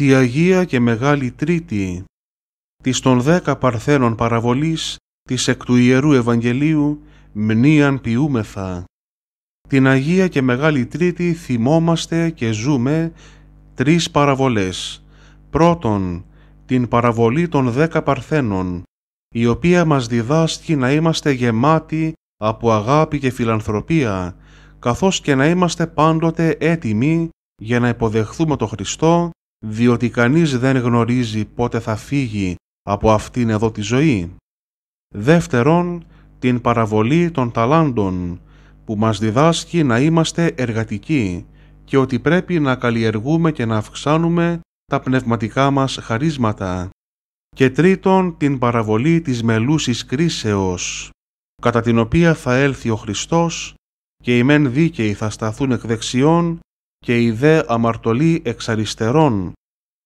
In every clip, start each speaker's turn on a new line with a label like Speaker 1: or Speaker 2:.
Speaker 1: τη Αγία και Μεγάλη Τρίτη, της των δέκα παρθένων παραβολής της εκ του Ιερού Ευαγγελίου μνήαν ποιούμεθα. Την Αγία και Μεγάλη Τρίτη θυμόμαστε και ζούμε τρεις παραβολές. Πρώτον, την παραβολή των δέκα παρθένων, η οποία μας διδάσκει να είμαστε γεμάτοι από αγάπη και φιλανθρωπία, καθώς και να είμαστε πάντοτε έτοιμοι για να υποδεχθούμε τον Χριστό διότι κανείς δεν γνωρίζει πότε θα φύγει από αυτήν εδώ τη ζωή. Δεύτερον, την παραβολή των ταλάντων, που μας διδάσκει να είμαστε εργατικοί και ότι πρέπει να καλλιεργούμε και να αυξάνουμε τα πνευματικά μας χαρίσματα. Και τρίτον, την παραβολή της μελούσης κρίσεως, κατά την οποία θα έλθει ο Χριστός και οι μεν δίκαιοι θα σταθούν εκ δεξιών και οι δε αμαρτωλοί εξ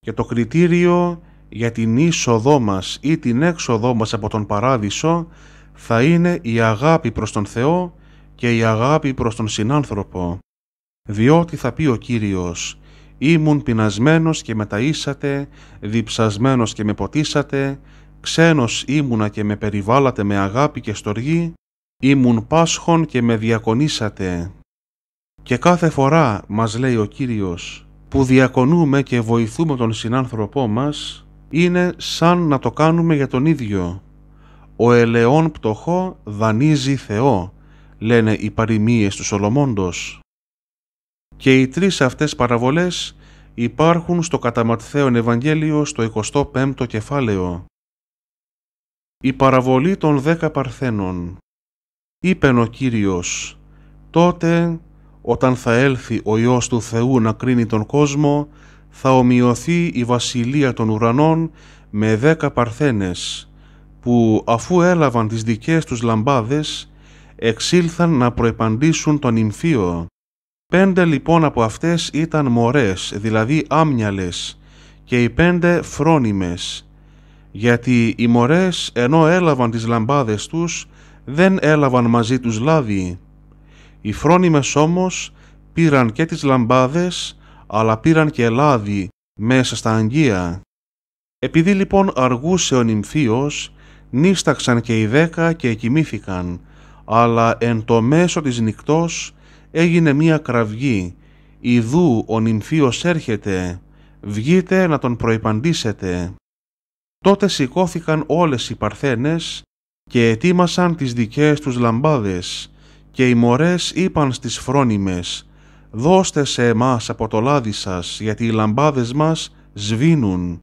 Speaker 1: και το κριτήριο για την είσοδό μας ή την έξοδό μας από τον Παράδεισο θα είναι η αγάπη προς τον Θεό και η αγάπη προς τον συνάνθρωπο. Διότι θα πει ο Κύριος «Ήμουν πεινασμένος και με ταΐσατε, διψασμένος και με ποτίσατε, ξένος ήμουνα και με περιβάλατε με αγάπη και στοργή, ήμουν πάσχον και με διακονήσατε». Και κάθε φορά μας λέει ο Κύριος που διακονούμε και βοηθούμε τον συνάνθρωπό μας είναι σαν να το κάνουμε για τον ίδιο. «Ο ελαιόν πτωχό δανείζει Θεό», λένε οι παροιμίες του Σολομόντος. Και οι τρεις αυτές παραβολές υπάρχουν στο καταματθέον Ευαγγέλιο στο 25ο κεφάλαιο. Η παραβολή των δέκα παρθένων. Είπεν ο Κύριος, τότε όταν θα έλθει ο Υιός του Θεού να κρίνει τον κόσμο, θα ομοιωθεί η βασιλεία των ουρανών με δέκα παρθένες, που αφού έλαβαν τις δικές τους λαμπάδες, εξήλθαν να προεπαντήσουν τον Ιμφίο. Πέντε λοιπόν από αυτές ήταν μωρές, δηλαδή άμυαλες, και οι πέντε φρόνιμες, γιατί οι μωρές ενώ έλαβαν τις λαμπάδες τους, δεν έλαβαν μαζί τους λάδι, οι φρόνιμες όμως πήραν και τις λαμπάδες, αλλά πήραν και λάδι μέσα στα αγγεία. Επειδή λοιπόν αργούσε ο νυμφίος, νίσταξαν και οι δέκα και κοιμήθηκαν, αλλά εν το μέσο της νυχτός έγινε μία κραυγή. Ιδού ο νυμφίος έρχεται, βγείτε να τον προϋπαντήσετε. Τότε σηκώθηκαν όλες οι παρθένες και ετοίμασαν τις δικές τους λαμπάδες και οι μωρές είπαν στις φρόνιμες «Δώστε σε εμάς από το λάδι σας, γιατί οι λαμπάδες μας σβήνουν».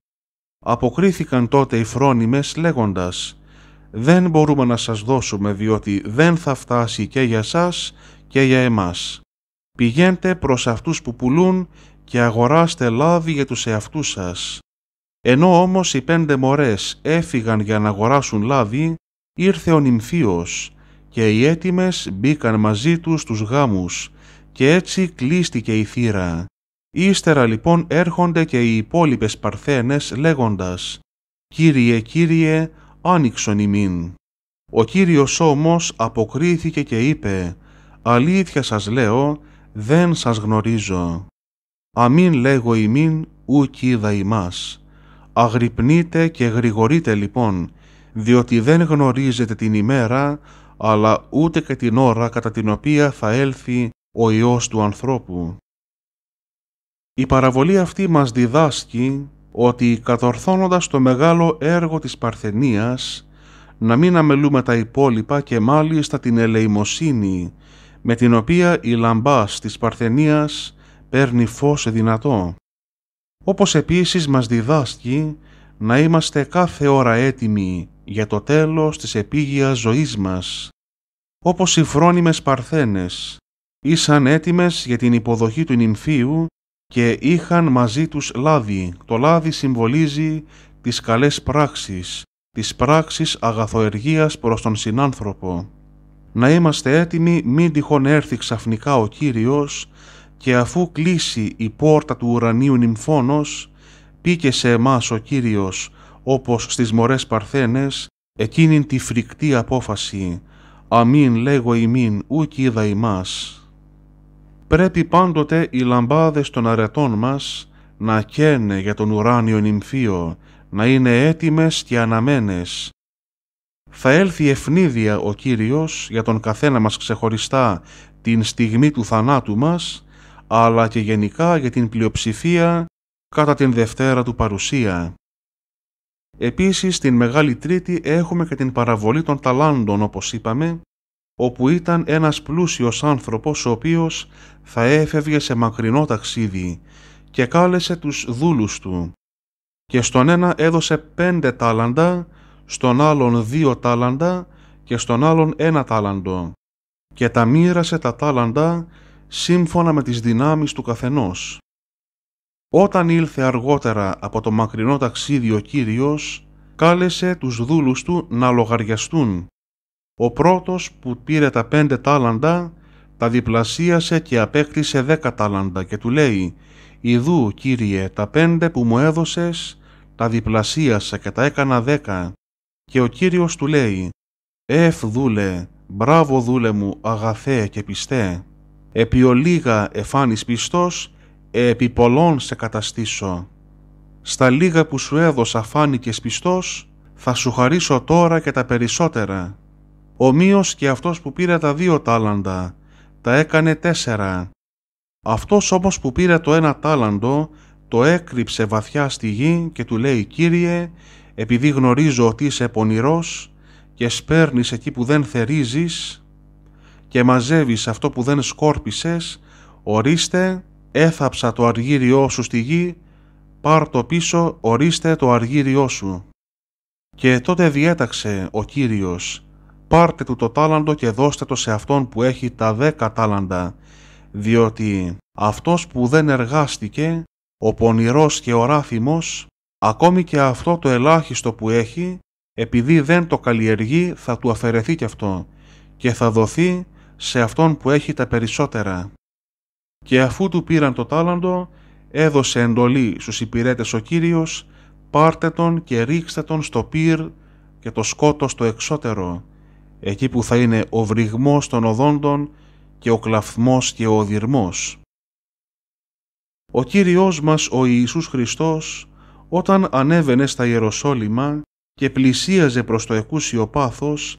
Speaker 1: Αποκρίθηκαν τότε οι φρόνιμες λέγοντας «Δεν μπορούμε να σας δώσουμε, διότι δεν θα φτάσει και για σας και για εμάς. Πηγαίνετε προς αυτούς που πουλούν και αγοράστε λάδι για τους εαυτούς σας». Ενώ όμως οι πέντε μωρές έφυγαν για να αγοράσουν λάδι, ήρθε ο νυμφίος και οι έτοιμες μπήκαν μαζί τους στους γάμους και έτσι κλείστηκε η θύρα. Ύστερα λοιπόν έρχονται και οι υπόλοιπες παρθένες λέγοντας «Κύριε, Κύριε, άνοιξον ημίν». Ο Κύριος όμως αποκρίθηκε και είπε «Αλήθεια σας λέω, δεν σας γνωρίζω. Αμήν λέγω ημίν, ουκ είδα ημάς. Αγρυπνείτε και γρηγορείτε λοιπόν, διότι δεν γνωρίζετε την ημέρα αλλά ούτε και την ώρα κατά την οποία θα έλθει ο Υιός του ανθρώπου. Η παραβολή αυτή μας διδάσκει ότι κατορθώνοντας το μεγάλο έργο της Παρθενίας να μην αμελούμε τα υπόλοιπα και μάλιστα την ελεημοσύνη με την οποία η λαμπάς της Παρθενίας παίρνει φως δυνατό. Όπως επίσης μας διδάσκει να είμαστε κάθε ώρα έτοιμοι για το τέλος της επίγειας ζωής μας, όπως οι φρόνιμες παρθένες, ήσαν έτοιμες για την υποδοχή του νυμφίου και είχαν μαζί τους λάδι. Το λάδι συμβολίζει τις καλές πράξεις, τις πράξεις αγαθοεργίας προς τον συνάνθρωπο. Να είμαστε έτοιμοι μην τυχόν έρθει ξαφνικά ο Κύριος και αφού κλείσει η πόρτα του ουρανίου νυμφώνος, πήκε σε εμάς ο Κύριος όπως στις μορές παρθένες, εκείνην τη φρικτή απόφαση «Αμήν λέγω ημίν ούκ είδα ημάς». Πρέπει πάντοτε οι λαμπάδες των αρετών μας να καίνε για τον ουράνιο νυμφίο, να είναι έτοιμες και αναμένες. Θα έλθει ευνίδια ο Κύριος για τον καθένα μας ξεχωριστά την στιγμή του θανάτου μας, αλλά και γενικά για την πλειοψηφία κατά την Δευτέρα του παρουσία. Επίσης, στην Μεγάλη Τρίτη έχουμε και την παραβολή των ταλάντων, όπως είπαμε, όπου ήταν ένας πλούσιος άνθρωπος ο οποίος θα έφευγε σε μακρινό ταξίδι και κάλεσε τους δούλους του και στον ένα έδωσε πέντε τάλαντα, στον άλλον δύο τάλαντα και στον άλλον ένα τάλαντο και τα μοίρασε τα τάλαντα σύμφωνα με τις δυνάμεις του καθενός. Όταν ήλθε αργότερα από το μακρινό ταξίδι ο Κύριος, κάλεσε τους δούλους του να λογαριαστούν. Ο πρώτος που πήρε τα πέντε τάλαντα, τα διπλασίασε και απέκτησε δέκα τάλαντα και του λέει «Ιδού, Κύριε, τα πέντε που μου έδωσες, τα διπλασίασα και τα έκανα δέκα». Και ο Κύριος του λέει «Εφ δούλε, μπράβο δούλε μου, αγαθέ και πιστέ». Επί ολίγα εφάνεις πιστός επί πολλών σε καταστήσω. Στα λίγα που σου έδωσα φάνηκες πιστός, θα σου χαρίσω τώρα και τα περισσότερα. Ομοίως και αυτός που πήρε τα δύο τάλαντα, τα έκανε τέσσερα. Αυτός όμως που πήρε το ένα τάλαντο, το έκρυψε βαθιά στη γη και του λέει «Κύριε, επειδή γνωρίζω ότι είσαι πονηρός και σπέρνεις εκεί που δεν θερίζεις και μαζεύεις αυτό που δεν σκόρπισες, ορίστε, έθαψα το αργύριό σου στη γη, πάρ το πίσω, ορίστε το αργύριό σου. Και τότε διέταξε ο Κύριος, πάρτε του το τάλαντο και δώστε το σε αυτόν που έχει τα δέκα τάλαντα, διότι αυτός που δεν εργάστηκε, ο πονηρός και ο ράφημος, ακόμη και αυτό το ελάχιστο που έχει, επειδή δεν το καλλιεργεί θα του αφαιρεθεί κι αυτό και θα δοθεί σε αυτόν που έχει τα περισσότερα. Και αφού του πήραν το τάλαντο, έδωσε εντολή στους υπηρέτες ο Κύριος, πάρτε τον και ρίξτε τον στο πυρ και το σκότος στο εξώτερο, εκεί που θα είναι ο βρυγμός των οδόντων και ο κλαφθμός και ο οδυρμός». Ο Κύριος μας ο Ιησούς Χριστός, όταν ανέβαινε στα Ιεροσόλυμα και πλησίαζε προς το εκούσιο πάθος,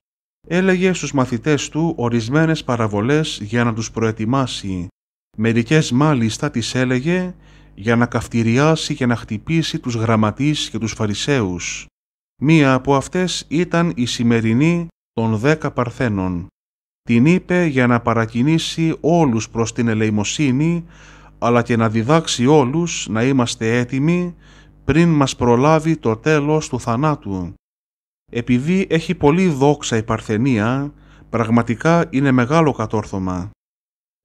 Speaker 1: έλεγε στους μαθητές του ορισμένες παραβολές για να τους προετοιμάσει Μερικές μάλιστα τις έλεγε για να καυτηριάσει και να χτυπήσει τους γραμματείς και τους φαρισαίους. Μία από αυτές ήταν η σημερινή των δέκα παρθένων. Την είπε για να παρακινήσει όλους προς την ελεημοσύνη, αλλά και να διδάξει όλους να είμαστε έτοιμοι πριν μας προλάβει το τέλος του θανάτου. Επειδή έχει πολύ δόξα η παρθενία, πραγματικά είναι μεγάλο κατόρθωμα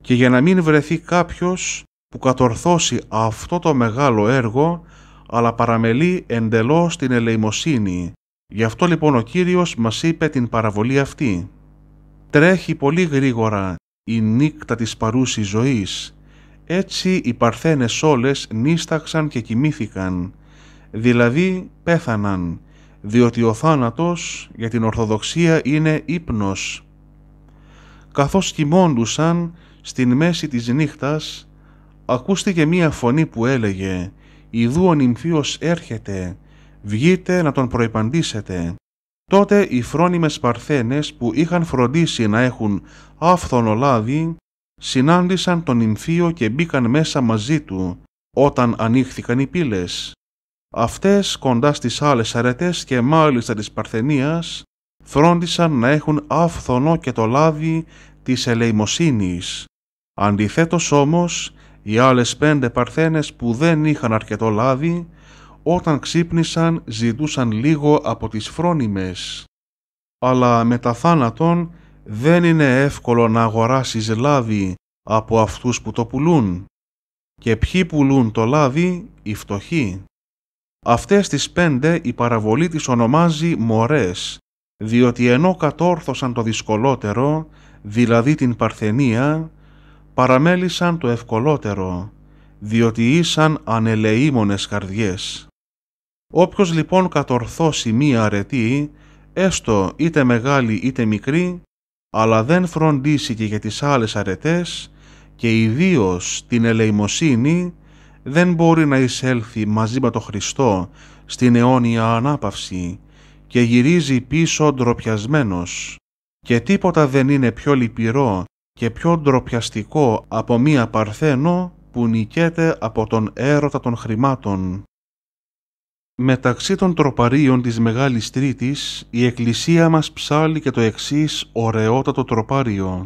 Speaker 1: και για να μην βρεθεί κάποιος που κατορθώσει αυτό το μεγάλο έργο αλλά παραμελεί εντελώς την ελεημοσύνη. Γι' αυτό λοιπόν ο Κύριος μας είπε την παραβολή αυτή. Τρέχει πολύ γρήγορα η νύκτα της παρούσης ζωής. Έτσι οι παρθένες όλες νίσταξαν και κοιμήθηκαν, δηλαδή πέθαναν, διότι ο θάνατος για την Ορθοδοξία είναι ύπνος. Καθώς κοιμώντουσαν, στην μέση της νύχτας ακούστηκε μία φωνή που έλεγε «Ιδού ο νυμφίος έρχεται, βγείτε να τον προϋπαντήσετε». Τότε οι φρόνιμες παρθένες που είχαν φροντίσει να έχουν άφθονο λάδι συνάντησαν τον νυμφίο και μπήκαν μέσα μαζί του όταν ανοίχθηκαν οι πύλες. Αυτές κοντά στις άλλες αρετές και μάλιστα της Παρθενίας φρόντισαν να έχουν άφθονο και το λάδι της ελεημοσύνης Αντιθέτως όμως, οι άλλες πέντε παρθένες που δεν είχαν αρκετό λάδι, όταν ξύπνησαν ζητούσαν λίγο από τις φρόνιμες. Αλλά τα θάνατον δεν είναι εύκολο να αγοράσεις λάδι από αυτούς που το πουλούν. Και ποιοι πουλούν το λάδι, οι φτωχοί. Αυτές τις πέντε η παραβολή τις ονομάζει μορές, διότι ενώ κατόρθωσαν το δυσκολότερο, δηλαδή την παρθενία, παραμέλησαν το ευκολότερο, διότι ήσαν ανελεήμονες καρδιές. Όποιος λοιπόν κατορθώσει μία αρετή, έστω είτε μεγάλη είτε μικρή, αλλά δεν φροντίσει και για τις άλλες αρετές και ιδίως την ελεημοσύνη, δεν μπορεί να εισέλθει μαζί με το Χριστό στην αιώνια ανάπαυση και γυρίζει πίσω ντροπιασμένος. Και τίποτα δεν είναι πιο λυπηρό και πιο ντροπιαστικό από μία παρθένο που νικέται από τον έρωτα των χρημάτων. Μεταξύ των τροπαρίων της Μεγάλης Τρίτης, η Εκκλησία μας ψάλλει και το εξής ωραιότατο τροπάριο.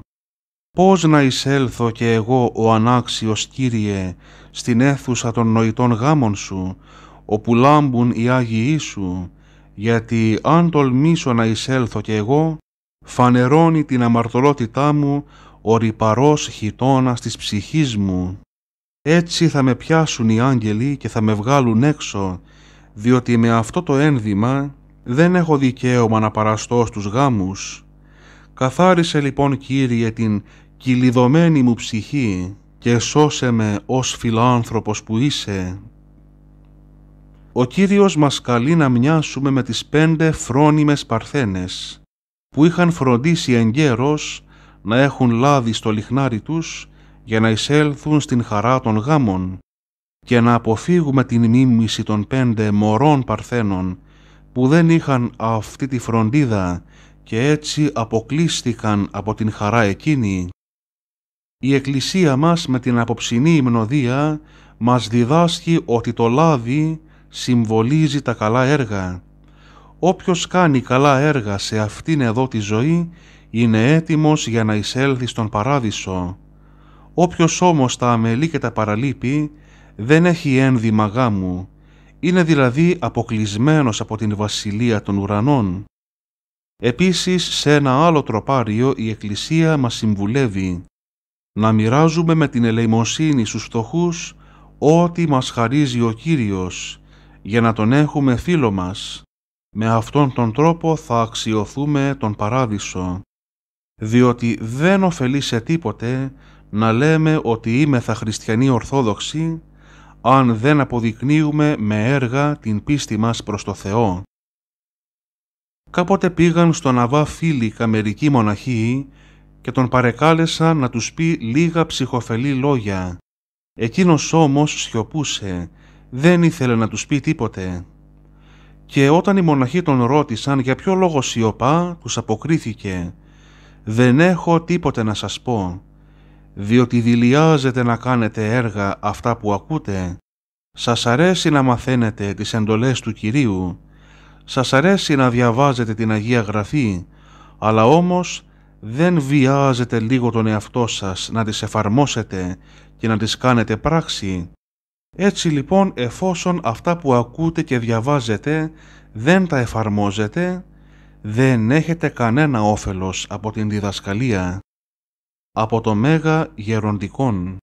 Speaker 1: «Πώς να εισέλθω και εγώ ο ανάξιος Κύριε στην αίθουσα των νοητών γάμων Σου, όπου λάμπουν οι Άγιοι Σου, γιατί αν τολμήσω να εισέλθω και εγώ, φανερώνει την αμαρτωλότητά μου ο ρυπαρός χιτώνας της ψυχής μου. Έτσι θα με πιάσουν οι άγγελοι και θα με βγάλουν έξω, διότι με αυτό το ένδυμα δεν έχω δικαίωμα να παραστώ στους γάμους. Καθάρισε λοιπόν Κύριε την κυλιδωμένη μου ψυχή και σώσε με ως φιλάνθρωπος που είσαι. Ο Κύριος μας καλεί να μοιάσουμε με τις πέντε φρόνιμες παρθένες, που είχαν φροντίσει εγκαίρως να έχουν λάδι στο λιχνάρι τους για να εισέλθουν στην χαρά των γάμων και να αποφύγουμε την μίμηση των πέντε μωρών παρθένων που δεν είχαν αυτή τη φροντίδα και έτσι αποκλείστηκαν από την χαρά εκείνη. Η Εκκλησία μας με την αποψινή υμνοδία μας διδάσκει ότι το λάδι συμβολίζει τα καλά έργα. Όποιος κάνει καλά έργα σε αυτήν εδώ τη ζωή είναι έτοιμος για να εισέλθει στον παράδεισο. Όποιος όμως τα αμελεί και τα παραλείπει, δεν έχει ένδυμα γάμου, είναι δηλαδή αποκλεισμένος από την βασιλεία των ουρανών. Επίσης, σε ένα άλλο τροπάριο η Εκκλησία μας συμβουλεύει να μοιράζουμε με την ελεημοσύνη στους φτωχούς ό,τι μας χαρίζει ο Κύριος, για να τον έχουμε φίλο μας. Με αυτόν τον τρόπο θα αξιωθούμε τον Παράδεισο διότι δεν ωφελεί σε τίποτε να λέμε ότι είμεθα χριστιανοί ορθόδοξοι αν δεν αποδεικνύουμε με έργα την πίστη μας προς το Θεό. Κάποτε πήγαν στον ναβά φίλοι καμερικοί μοναχοί και τον παρεκάλεσαν να τους πει λίγα ψυχοφελή λόγια. Εκείνος όμως σιωπούσε, δεν ήθελε να τους πει τίποτε. Και όταν οι μοναχοί τον ρώτησαν για ποιο λόγο σιωπά, τους αποκρίθηκε δεν έχω τίποτε να σας πω, διότι δηλιάζετε να κάνετε έργα αυτά που ακούτε. Σας αρέσει να μαθαίνετε τις εντολές του Κυρίου, σας αρέσει να διαβάζετε την Αγία Γραφή, αλλά όμως δεν βιάζετε λίγο τον εαυτό σας να τις εφαρμόσετε και να τις κάνετε πράξη. Έτσι λοιπόν εφόσον αυτά που ακούτε και διαβάζετε δεν τα εφαρμόζετε, δεν έχετε κανένα όφελος από την διδασκαλία, από το μέγα γεροντικόν.